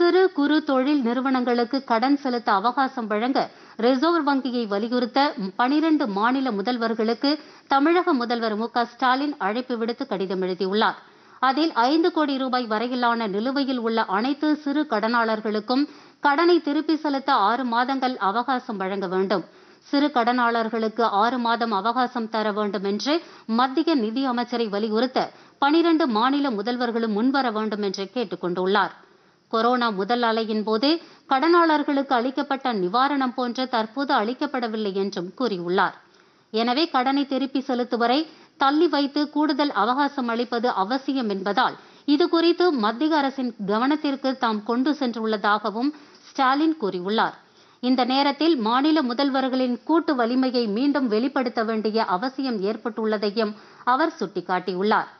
சிறு குறு தொழில் நிறுவனங்களுக்கு கடன் செலுத்த அவகாசம் வழங்க ரிசர்வ் வங்கியை வலியுறுத்த பனிரண்டு மாநில முதல்வர்களுக்கு தமிழக முதல்வர் மு ஸ்டாலின் அழைப்பு விடுத்து கடிதம் எழுதியுள்ளார் அதில் ஐந்து கோடி ரூபாய் வரையிலான நிலுவையில் உள்ள அனைத்து சிறு கடனாளர்களுக்கும் கடனை திருப்பி செலுத்த ஆறு மாதங்கள் அவகாசம் வழங்க வேண்டும் சிறு கடனாளர்களுக்கு ஆறு மாதம் அவகாசம் தர வேண்டும் என்று மத்திய நிதியமைச்சரை வலியுறுத்த பனிரண்டு மாநில முதல்வர்களும் முன்வர வேண்டும் என்று கேட்டுக் கொண்டுள்ளாா் கொரோனா முதல் அலையின் போது கடனாளர்களுக்கு அளிக்கப்பட்ட நிவாரணம் போன்ற தற்போது அளிக்கப்படவில்லை என்றும் கூறியுள்ளார் எனவே கடனை திருப்பி செலுத்துவரை தள்ளி வைத்து கூடுதல் அவகாசம் அளிப்பது அவசியம் என்பதால் இது குறித்து மத்திய அரசின் கவனத்திற்கு தாம் கொண்டு சென்றுள்ளதாகவும் ஸ்டாலின் கூறியுள்ளார் இந்த நேரத்தில் மாநில முதல்வர்களின் கூட்டு வலிமையை மீண்டும் வெளிப்படுத்த வேண்டிய அவசியம் ஏற்பட்டுள்ளதையும் அவர் சுட்டிக்காட்டியுள்ளார்